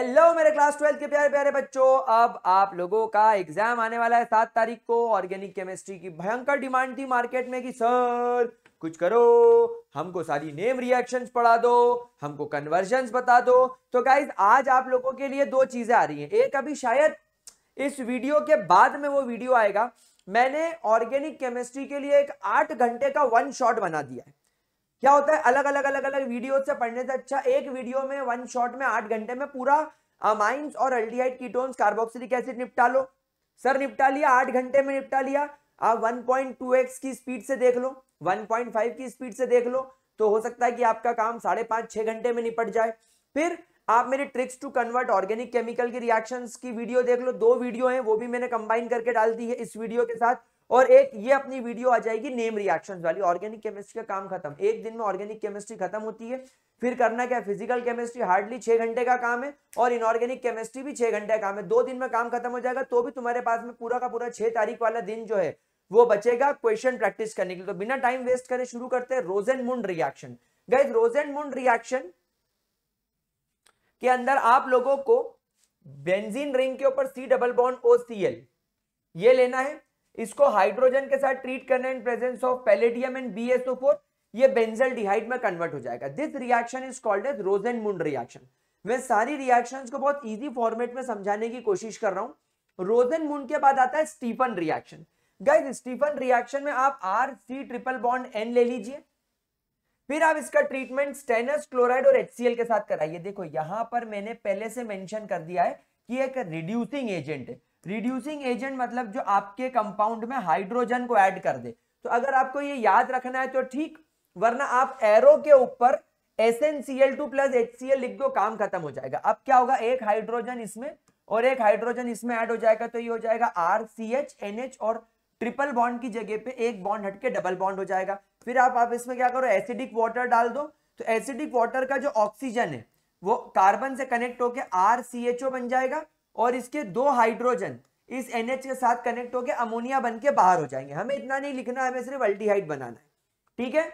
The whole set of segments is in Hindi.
हेलो मेरे क्लास ट्वेल्थ के प्यारे प्यारे बच्चों अब आप लोगों का एग्जाम आने वाला है सात तारीख को ऑर्गेनिक केमिस्ट्री की भयंकर डिमांड थी मार्केट में कि सर कुछ करो हमको सारी नेम रिएक्शंस पढ़ा दो हमको कन्वर्जन बता दो तो गाइज आज आप लोगों के लिए दो चीजें आ रही हैं एक अभी शायद इस वीडियो के बाद में वो वीडियो आएगा मैंने ऑर्गेनिक केमिस्ट्री के लिए एक आठ घंटे का वन शॉट बना दिया है क्या होता है अलग अलग अलग अलग वीडियो से पढ़ने से अच्छा एक वीडियो में वन शॉट में आठ घंटे में पूरा अमाइंस और अल्डीहाइड कीटोन्स कार्बोक्सिलिक एसिड निपटा लो सर निपटा लिया आठ घंटे में निपटा लिया आप 1.2x की स्पीड से देख लो 1.5 की स्पीड से देख लो तो हो सकता है कि आपका काम साढ़े पांच छह घंटे में निपट जाए फिर आप मेरे tricks to convert organic chemical की रिएक्शंस की वीडियो देख लो दो वीडियो हैं वो भी मैंने कंबाइन करके डाल दी है इस वीडियो के साथ और एक ये अपनी वीडियो आ जाएगी नेम रिएक्शन वाली ऑर्गेनिक केमिस्ट्री का काम खत्म एक दिन में ऑर्गेनिक केमिस्ट्री खत्म होती है फिर करना क्या फिजिकल केमिस्ट्री हार्डली छह घंटे का काम है और इनऑर्गेनिक केमिस्ट्री भी छह घंटे का काम है दो दिन में काम खत्म हो जाएगा तो भी तुम्हारे पास में पूरा का पूरा छह तारीख वाला दिन जो है वो बचेगा क्वेश्चन प्रैक्टिस करने के लिए तो बिना टाइम वेस्ट करे शुरू करते हैं Rosenmund reaction guys Rosenmund reaction के अंदर आप लोगों को बेंजीन रिंग के ऊपर C double bond O C L ये लेना है इसको हाइड्रोजन के साथ ट्रीट करने in presence of palladium and B S ये बेंजल डिहाइड में कन्वर्ट हो जाएगा this reaction is called as Rosenmund reaction मैं सारी रिएक्शंस को बहुत इजी फॉर्मेट में समझाने की कोशिश कर रहा हूं रोजन मुंड के बाद आता है Stephen reaction guys Stephen reaction में आप R C triple bond N ले लीजिए फिर आप इसका ट्रीटमेंट स्टेनस क्लोराइड और एचसीएल के साथ कराइए देखो यहां पर मैंने पहले से मेंशन कर दिया है कि एक रिड्यूसिंग एजेंट है रिड्यूसिंग एजेंट मतलब जो आपके कंपाउंड में हाइड्रोजन को ऐड कर दे तो अगर आपको ये याद रखना है तो ठीक वरना आप एरो के ऊपर S N C L two plus H C L लिख दो काम खत्म हो जाएगा अब क्या होगा एक हाइड्रोजन इसमें और एक हाइड्रोजन इसमें ऐड हो जाएगा तो ये हो जाएगा R C H N H और ट्रिपल बॉन्ड की जगह पे एक बॉन्ड हटके डबल बॉन्ड हो जाएगा फिर आप आप इसमें क्या करो एसिडिक वाटर डाल दो तो एसिडिक वाटर का जो ऑक्सीजन है वो कार्बन से कनेक्ट होकर आर सी एच ओ बन जाएगा और इसके दो हाइड्रोजन इस एनएच के साथ कनेक्ट होकर अमोनिया बन के बाहर हो जाएंगे हमें इतना नहीं लिखना हमें सिर्फ अल्टीहाइड बनाना है ठीक है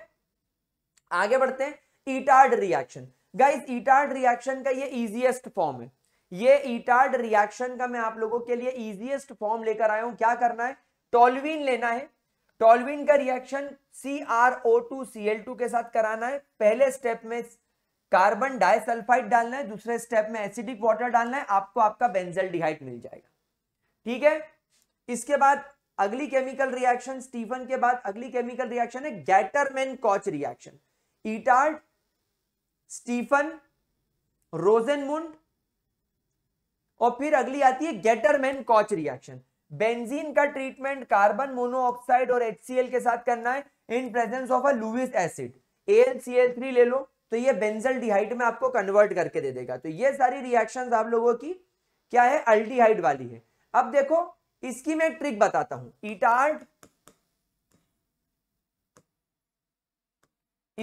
आगे बढ़ते हैं Etard reaction guys Etard reaction का ये इजीएस्ट फॉर्म है ये ईटार्ड रिएक्शन का मैं आप लोगों के लिए इजीएस्ट फॉर्म लेकर आया हूं क्या करना है टॉलविन लेना है टॉलविन का reaction C R O two C L two के साथ कराना है पहले स्टेप में कार्बन डाइसल्फाइड डालना है दूसरे स्टेप में एसिडिक वाटर डालना है आपको आपका बेंजल डिहाइट मिल जाएगा ठीक है इसके बाद अगली केमिकल रिएक्शन स्टीफन के बाद अगली केमिकल रिएक्शन है Gattermann Koch reaction Etard Stephen Rosenmund और फिर अगली आती है गेटरमैन कॉच रिएक्शन बेंजीन का ट्रीटमेंट कार्बन मोनोऑक्साइड और एचसीएल के साथ करना है in presence of a Lewis acid L ले लो तो ये बेंजल डिहाइड में आपको कन्वर्ट करके दे देगा तो ये सारी रिएक्शन आप लोगों की क्या है अल्टीहाइड वाली है अब देखो इसकी मैं ट्रिक बताता हूं इटार्ड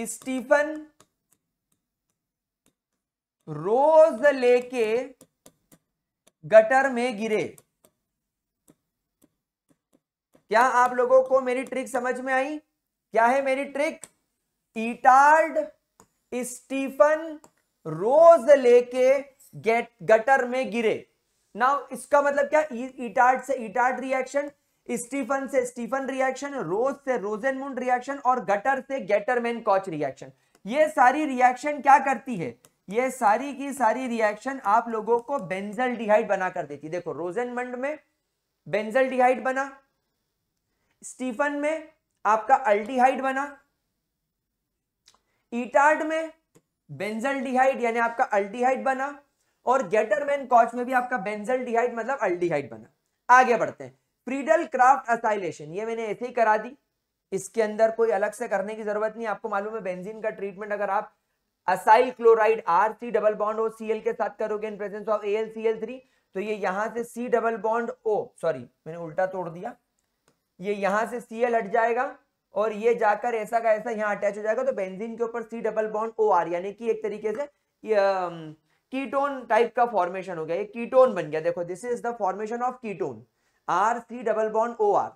स्टीफन रोज लेके गटर में गिरे क्या आप लोगों को मेरी ट्रिक समझ में आई क्या है मेरी ट्रिक इटार्ड स्टीफन रोज लेके गेट गटर में गिरे नाउ इसका मतलब क्या इटार्ड e, से इटार्ड रिएक्शन स्टीफन से स्टीफन रिएक्शन रोज से रोजेनमुंड रिएक्शन और गटर से गेटरमैन कॉच रिएक्शन ये सारी रिएक्शन क्या करती है ये सारी की सारी रिएक्शन आप लोगों को बेंजल डिहाइड बना कर देती देखो मंड में बेंजल डिहाइड बना स्टीफन में आपका अल्टीहाइड बना ईटार्ड में बेंजल डिहाइड यानी आपका अल्टीहाइड बना और गेटरमैन कॉच में भी आपका बेंजल डिहाइड मतलब अल्टीहाइड बना आगे बढ़ते हैं प्रीडल क्राफ्ट असाइलेशन ये मैंने ऐसे ही करा दी इसके अंदर कोई अलग से करने की जरूरत नहीं आपको मालूम है बेंजीन का ट्रीटमेंट अगर आप acyl chloride R C double bond O C L के साथ करोगे in presence of A L C L three तो ये यहां से C double bond O sorry मैंने उल्टा तोड़ दिया ये यहां से सी एल हट जाएगा और ये जाकर ऐसा का ऐसा यहाँ अटैच हो जाएगा तो बेंजीन के ऊपर C double bond O R यानी कि एक तरीके से कीटोन टाइप का फॉर्मेशन हो गया ये कीटोन बन गया देखो this is the formation of ketone R C double bond O R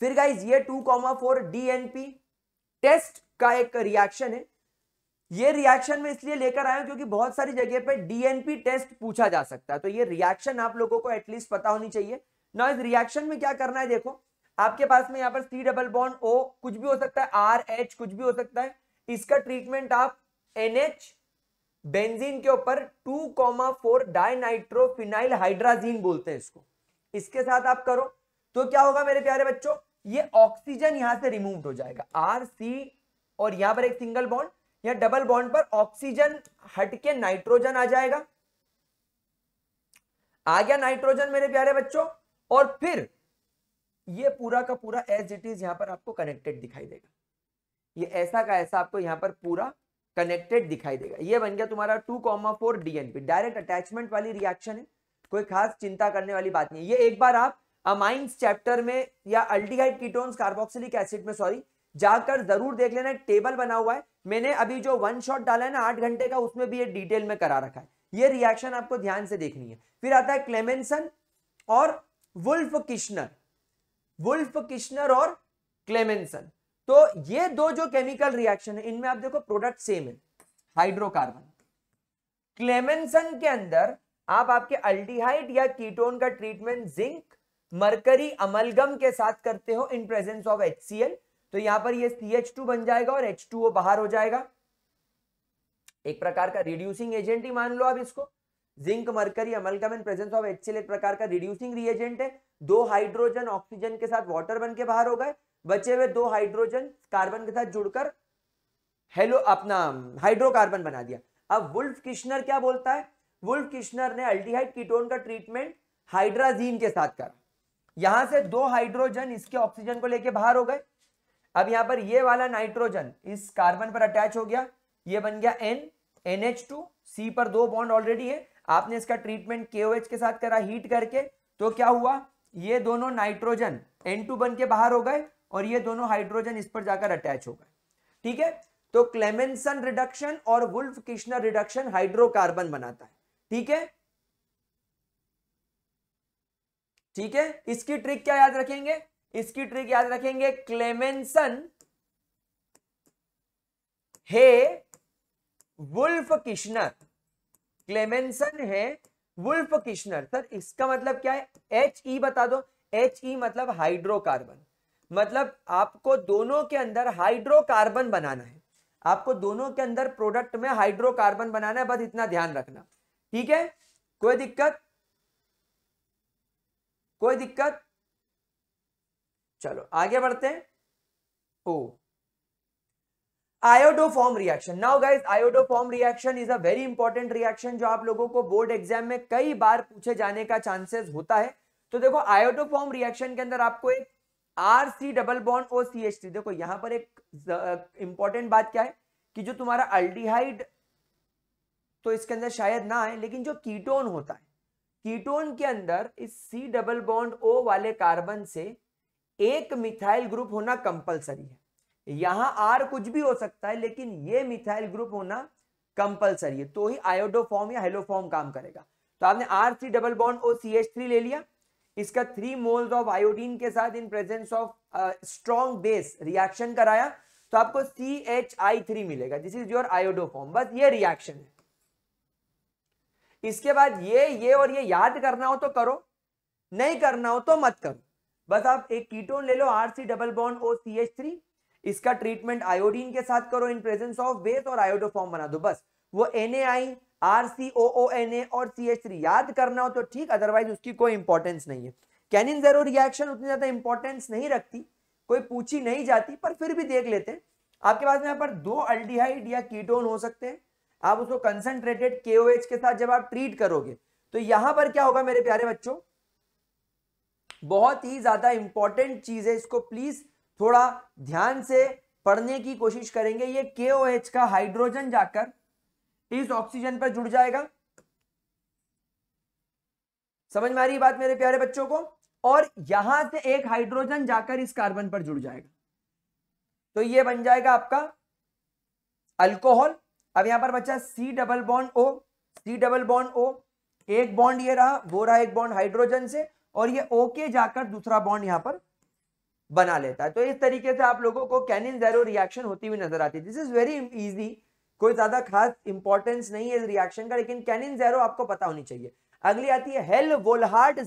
फिर गाइज ये two comma four DNP test का एक रिएक्शन है ये रिएक्शन में इसलिए लेकर आया हूं क्योंकि बहुत सारी जगह पे डीएनपी टेस्ट पूछा जा सकता है तो ये रिएक्शन आप लोगों को एटलीस्ट पता होनी चाहिए ना इस रिएक्शन में क्या करना है देखो आपके पास में यहाँ पर सी डबल बॉन्ड ओ कुछ भी हो सकता है आर एच कुछ भी हो सकता है इसका ट्रीटमेंट आप एनएच बेंजीन के ऊपर 2,4 डाइनाइट्रोफिनाइल हाइड्राजीन बोलते हैं इसको इसके साथ आप करो तो क्या होगा मेरे प्यारे बच्चों ये ऑक्सीजन यहां से रिमूव हो जाएगा आर सी और यहां पर एक सिंगल बॉन्ड या डबल बॉन्ड पर ऑक्सीजन हटके नाइट्रोजन आ जाएगा आ गया नाइट्रोजन मेरे प्यारे बच्चों और फिर ये पूरा का पूरा एज इट इज यहाँ पर आपको कनेक्टेड दिखाई देगा ये ऐसा का ऐसा आपको यहाँ पर पूरा कनेक्टेड दिखाई देगा ये बन गया तुम्हारा two comma four DNP direct attachment वाली रिएक्शन है कोई खास चिंता करने वाली बात नहीं ये एक बार आप अमाइंस चैप्टर में या अल्टीहाइड कीटोन्स कार्बोक्सिलिक एसिड में सॉरी जाकर जरूर देख लेना टेबल बना हुआ है मैंने अभी जो वन शॉट डाला है ना आठ घंटे का उसमें भी ये डिटेल में करा रखा है ये रिएक्शन आपको ध्यान से देखनी है फिर आता है क्लेमेंसन और वुल्फ किश्नर वुल्फ किशनर और क्लेमेंसन तो ये दो जो केमिकल रिएक्शन है इनमें आप देखो प्रोडक्ट सेम है हाइड्रोकार्बन क्लेमेंसन के अंदर आप आपके अल्टीहाइड या कीटोन का ट्रीटमेंट जिंक मरकरी अमलगम के साथ करते हो इन प्रेजेंस ऑफ एच तो यहां पर ये CH2 बन जाएगा और H2O बाहर हो जाएगा एक प्रकार का रिड्यूसिंग एजेंट ही मान लो आप इसको zinc mercury amalgam in presence of H एक प्रकार का रिड्यूसिंग रिएजेंट है दो हाइड्रोजन ऑक्सीजन के साथ वाटर बन के बाहर हो गए बचे हुए दो हाइड्रोजन कार्बन के साथ जुड़कर हेलो अपना हाइड्रोकार्बन um, बना दिया अब वुल्फ किश्नर क्या बोलता है वुल्फ किश्नर ने अल्टीहाइड कीटोन का ट्रीटमेंट हाइड्राजीन के साथ कर यहां से दो हाइड्रोजन इसके ऑक्सीजन को लेके बाहर हो गए अब यहां पर ये वाला नाइट्रोजन इस कार्बन पर अटैच हो गया ये बन गया N N H two C पर दो बॉन्ड ऑलरेडी है आपने इसका ट्रीटमेंट के के साथ करा हीट करके तो क्या हुआ ये दोनों नाइट्रोजन N2 बन के बाहर हो गए और ये दोनों हाइड्रोजन इस पर जाकर अटैच हो गए ठीक है तो क्लेमेंसन रिडक्शन और वुल्फ किश्नर रिडक्शन हाइड्रोकार्बन बनाता है ठीक है ठीक है इसकी ट्रिक क्या याद रखेंगे इसकी ट्रिक याद रखेंगे क्लेमेंसन है वुल्फ किश्नर क्लेमेंसन है वुल्फ किशनर सर इसका मतलब क्या है एच ई e बता दो एच ई e मतलब हाइड्रोकार्बन मतलब आपको दोनों के अंदर हाइड्रोकार्बन बनाना है आपको दोनों के अंदर प्रोडक्ट में हाइड्रोकार्बन बनाना है बस इतना ध्यान रखना ठीक है कोई दिक्कत कोई दिक्कत चलो आगे बढ़ते हैं O iodoform reaction now guys iodoform reaction is a very important reaction जो आप लोगों को बोर्ड एग्जाम में कई बार पूछे जाने का चांसेस होता है तो देखो आयोडोफॉर्म रिएक्शन के अंदर आपको एक आर सी डबल बॉन्ड और सी एच टी देखो यहां पर एक इंपॉर्टेंट बात क्या है कि जो तुम्हारा अल्डीहाइड तो इसके अंदर शायद ना आए लेकिन जो कीटोन होता है कीटोन के अंदर इस सी डबल बॉन्ड ओ वाले कार्बन से एक मिथाइल ग्रुप होना कंपलसरी है यहां आर कुछ भी हो सकता है लेकिन ये मिथाइल ग्रुप होना कंपलसरी है तो ही आयोडोफॉर्म या हेलोफॉर्म काम करेगा तो आपने R three double bond O C H three ले लिया इसका थ्री मोल्स ऑफ आयोडीन के साथ in presence of strong base reaction कराया तो आपको सी एच आई थ्री मिलेगा दिस इज योर आयोडोफॉर्म बस ये रिएक्शन है इसके बाद ये ये और ये याद करना हो तो करो नहीं करना हो तो मत करो बस आप एक कीटोन ले लो R C double bond O C H three इसका ट्रीटमेंट आयोडीन के साथ करो इन प्रेजेंस ऑफ बेस और आयोडोफॉर्म बना दो बस वो N A I R C O O N A और सी एच थ्री याद करना हो तो ठीक अदरवाइज उसकी कोई इंपॉर्टेंस नहीं है कैनिन जेरो रिएक्शन उतनी ज्यादा इंपॉर्टेंस नहीं रखती कोई पूछी नहीं जाती पर फिर भी देख लेते हैं आपके पास यहाँ पर दो अल्डीहाइड या कीटोन हो सकते हैं आप उसको कंसनट्रेटेड एच के साथ जब आप ट्रीट करोगे तो यहां पर क्या होगा मेरे प्यारे बच्चों बहुत ही ज्यादा इंपॉर्टेंट चीज है इसको प्लीज थोड़ा ध्यान से पढ़ने की कोशिश करेंगे ये के ओ एच का हाइड्रोजन जाकर इस ऑक्सीजन पर जुड़ जाएगा समझ में आ रही बात मेरे प्यारे बच्चों को और यहां से एक हाइड्रोजन जाकर इस कार्बन पर जुड़ जाएगा तो ये बन जाएगा आपका अल्कोहल अब यहां पर बच्चा C double bond O C double bond O एक बॉन्ड ये रहा वो रहा एक बॉन्ड हाइड्रोजन से और ये ओके के जाकर दूसरा बॉन्ड यहां पर बना लेता है तो इस तरीके से आप लोगों को कैनिन जैरो रिएक्शन होती हुई नजर आती है दिस इज वेरी इजी कोई ज्यादा खास इंपॉर्टेंस नहीं है इस रिएक्शन का लेकिन कैनिन जैरो आपको पता होनी चाहिए अगली आती है हेल वोलहार्ट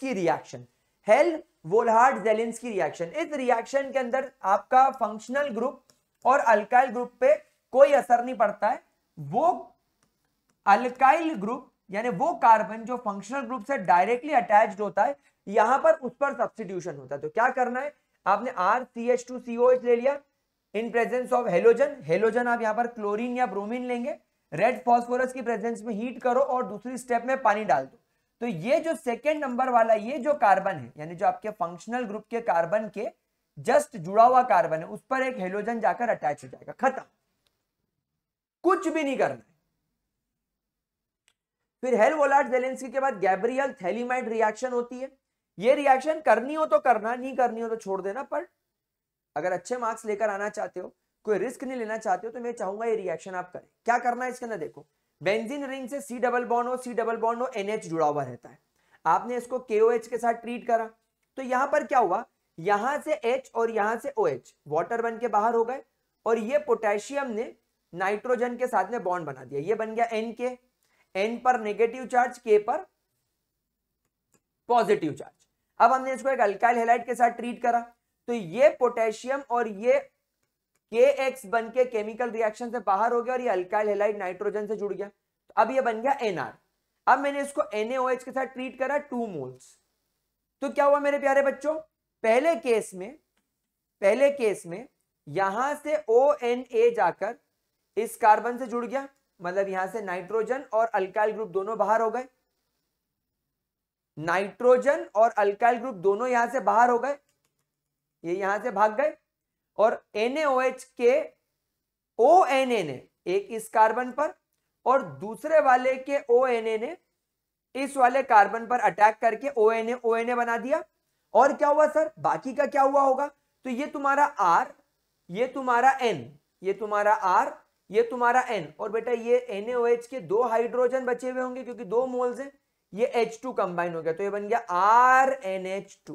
की रिएक्शन हेल वोलहार्ट की रिएक्शन इस रिएक्शन के अंदर आपका फंक्शनल ग्रुप और अल्काइल ग्रुप पे कोई असर नहीं पड़ता है वो अल्काइल ग्रुप यानी वो कार्बन जो फंक्शनल ग्रुप से डायरेक्टली अटैच्ड होता है यहां पर उस पर सब्सटीट्यूशन होता है तो क्या करना है आपने R C H two C O H ले लिया in presence of halogen halogen आप यहां पर क्लोरीन या ब्रोमीन लेंगे रेड फॉस्फोरस की प्रेजेंस में हीट करो और दूसरी स्टेप में पानी डाल दो तो ये जो सेकेंड नंबर वाला ये जो कार्बन है यानी जो आपके फंक्शनल ग्रुप के कार्बन के जस्ट जुड़ा हुआ कार्बन है उस पर एक हेलोजन जाकर अटैच हो जाएगा खत्म कुछ भी नहीं करना फिर वोलाट जेलेंस्की के बाद गैब्रियल थैलीमाइड रिएक्शन होती है ये रिएक्शन करनी हो तो करना नहीं करनी हो तो छोड़ देना पर अगर अच्छे मार्क्स लेकर आना चाहते हो कोई रिस्क नहीं लेना चाहते हो तो मैं चाहूंगा ये रिएक्शन आप करें क्या करना है इसके अंदर देखो बेंजीन रिंग से C double bond O C double bond O NH जुड़ा हुआ रहता है आपने इसको एच के साथ ट्रीट करा तो यहां पर क्या हुआ यहां से एच और यहां से ओ एच वॉटर बन के बाहर हो गए और ये पोटेशियम ने नाइट्रोजन के साथ में बॉन्ड बना दिया ये बन गया एन के एन पर नेगेटिव चार्ज के पर पॉजिटिव चार्ज अब हमने इसको एक अल्काइल हेलाइट के साथ ट्रीट करा तो ये पोटेशियम और ये के एक्स बन के केमिकल रिएक्शन से बाहर हो गया और ये अल्काइल हेलाइट नाइट्रोजन से जुड़ गया तो अब ये बन गया एनआर अब मैंने इसको एनएओएच के साथ ट्रीट करा टू मोल्स तो क्या हुआ मेरे प्यारे बच्चों पहले केस में पहले केस में यहां से ओ एन ए जाकर इस कार्बन से जुड़ गया मतलब यहां से नाइट्रोजन और अल्काइल ग्रुप दोनों बाहर हो गए नाइट्रोजन और अल्काइल ग्रुप दोनों यहां से बाहर हो गए ये यहां से भाग गए और एनएओएच के ओ एन एक इस कार्बन पर और दूसरे वाले के ओ एन इस वाले कार्बन पर अटैक करके ओ एन ओ एन ए बना दिया और क्या हुआ सर बाकी का क्या हुआ होगा तो ये तुम्हारा आर ये तुम्हारा एन ये तुम्हारा आर ये तुम्हारा एन और बेटा ये एन के दो हाइड्रोजन बचे हुए होंगे क्योंकि दो मोल्स हैं ये एच टू कंबाइन हो गया तो ये बन गया आर एन एच टू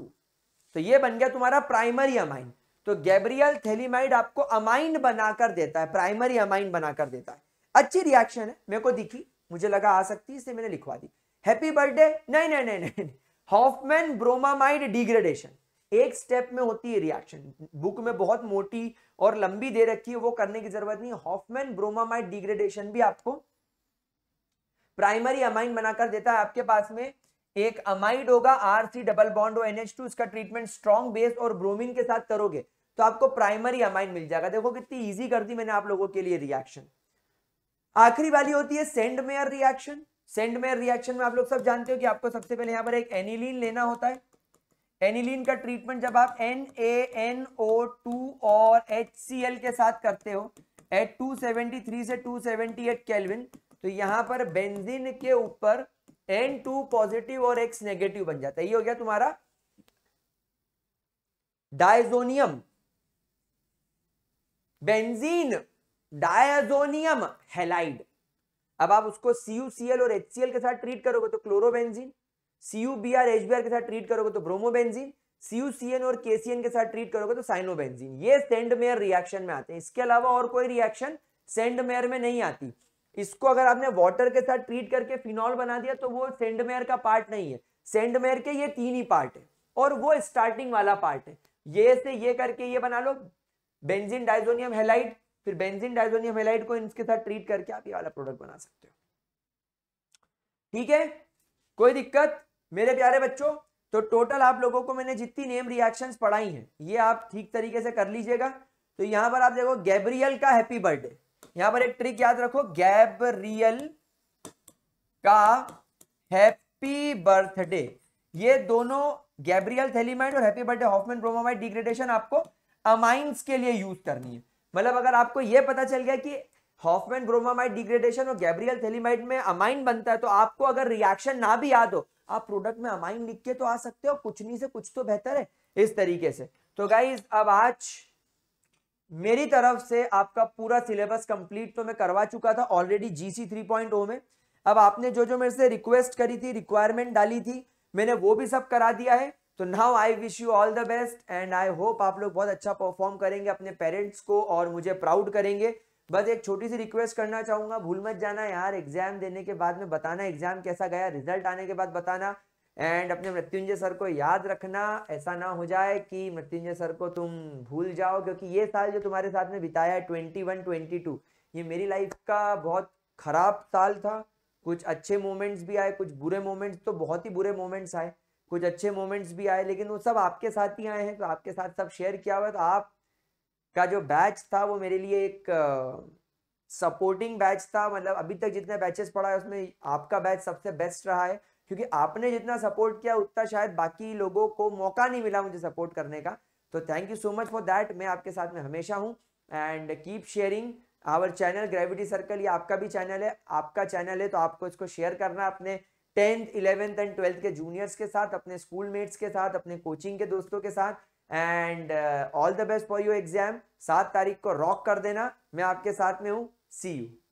तो ये बन गया तुम्हारा प्राइमरी अमाइन तो गैब्रियल थेलीमाइड आपको अमाइन बनाकर देता है प्राइमरी अमाइन बनाकर देता है अच्छी रिएक्शन है मेरे को दिखी मुझे लगा आ सकती है इसलिए मैंने लिखवा दी हैप्पी बर्थडे नहीं नहीं नहीं नहीं हॉफमैन ब्रोमामाइड डिग्रेडेशन एक स्टेप में होती है रिएक्शन बुक में बहुत मोटी और लंबी दे रखी है वो करने की जरूरत नहीं हॉफमैन ब्रोमामाइड डिग्रेडेशन भी आपको प्राइमरी अमाइन बनाकर देता है आपके पास में एक अमाइड होगा R C double bond O two इसका ट्रीटमेंट स्ट्रॉन्ग बेस और ब्रोमिन के साथ करोगे तो आपको प्राइमरी अमाइन मिल जाएगा देखो कितनी ईजी कर दी मैंने आप लोगों के लिए रिएक्शन आखिरी वाली होती है सेंडमेयर रिएक्शन सेंडमेयर रिएक्शन में आप लोग सब जानते हो कि आपको सबसे पहले यहां पर एक एनिलीन लेना होता है एनिलीन का ट्रीटमेंट जब आप N A N O two और एच सी एल के साथ करते हो एट टू सेवेंटी थ्री से टू 278 केल्विन तो यहां पर बेंजीन के ऊपर एन टू पॉजिटिव और एक्स नेगेटिव बन जाता है ये हो गया तुम्हारा डायजोनियम बेंजीन डायजोनियम हेलाइड अब आप उसको सीयूसीएल और एचसीएल के साथ ट्रीट करोगे तो क्लोरोबेंजीन बी आर के साथ ट्रीट करोगे तो ब्रोमोबेंजीन एन और एन के साथ ट्रीट करोगे तो साइनोबेंजीन ये सेंडमेयर रिएक्शन में आते हैं इसके अलावा और कोई रिएक्शन सेंडमेयर में नहीं आती इसको अगर आपने वाटर के साथ ट्रीट करके फिनॉल बना दिया तो वो सेंडमेयर का पार्ट नहीं है सेंडमेयर के ये तीन ही पार्ट है और वो स्टार्टिंग वाला पार्ट है ये से ये करके ये बना लो बेंजिन डाइजोनियम हेलाइट फिर बेंजिन डाइजोनियम हेलाइट को इसके साथ ट्रीट करके आप ये वाला प्रोडक्ट बना सकते हो ठीक है कोई दिक्कत मेरे प्यारे बच्चों तो टोटल आप लोगों को मैंने जितनी नेम रिएक्शंस पढ़ाई हैं ये आप ठीक तरीके से कर लीजिएगा तो यहां पर आप देखो गैब्रियल का हैप्पी बर्थडे यहां पर एक ट्रिक याद रखो गैब्रियल का हैप्पी बर्थडे ये दोनों गैब्रियल थेलीमाइट और happy birthday Hofmann bromamide degradation आपको अमाइंस के लिए यूज करनी है मतलब अगर आपको यह पता चल गया कि हॉफमैन ब्रोमामाइट डिग्रेडेशन और गैब्रियल थेलीमाइट में अमाइन बनता है तो आपको अगर रिएक्शन ना भी याद हो आप प्रोडक्ट में अमाइन लिख के तो आ सकते हो कुछ नहीं से कुछ तो बेहतर है इस तरीके से तो गाइज अब आज मेरी तरफ से आपका पूरा सिलेबस कंप्लीट तो मैं करवा चुका था ऑलरेडी जीसी ओ में अब आपने जो जो मेरे से रिक्वेस्ट करी थी रिक्वायरमेंट डाली थी मैंने वो भी सब करा दिया है तो now I wish you all the best and I hope आप लोग बहुत अच्छा परफॉर्म करेंगे अपने पेरेंट्स को और मुझे प्राउड करेंगे बस एक छोटी सी रिक्वेस्ट करना चाहूंगा भूल मत जाना यार एग्जाम देने के बाद में बताना एग्जाम कैसा गया रिजल्ट आने के बाद बताना एंड अपने मृत्युंजय सर को याद रखना ऐसा ना हो जाए कि मृत्युंजय सर को तुम भूल जाओ क्योंकि ये साल जो तुम्हारे साथ में बिताया है ट्वेंटी वन ट्वेंटी टू ये मेरी लाइफ का बहुत खराब साल था कुछ अच्छे मोमेंट्स भी आए कुछ बुरे मोमेंट्स तो बहुत ही बुरे मोमेंट्स आए कुछ अच्छे मोमेंट्स भी आए लेकिन वो सब आपके साथ ही आए हैं तो आपके साथ सब शेयर किया हुआ तो आप का जो बैच था वो मेरे लिए एक सपोर्टिंग बैच था मतलब अभी तक जितने बैचेस पढ़ा है उसमें आपका बैच सबसे बेस्ट रहा है क्योंकि आपने जितना सपोर्ट किया उतना शायद बाकी लोगों को मौका नहीं मिला मुझे सपोर्ट करने का तो thank you so much for that मैं आपके साथ में हमेशा हूँ and keep sharing our channel Gravity Circle ये आपका भी चैनल है आपका चैनल है तो आपको इसको शेयर करना अपने टेंथ इलेवेंथ एंड ट्वेल्थ के जूनियर्स के साथ अपने स्कूल मेट्स के साथ अपने कोचिंग के दोस्तों के साथ and all the best for your exam सात तारीख को रॉक कर देना मैं आपके साथ में हूँ सी यू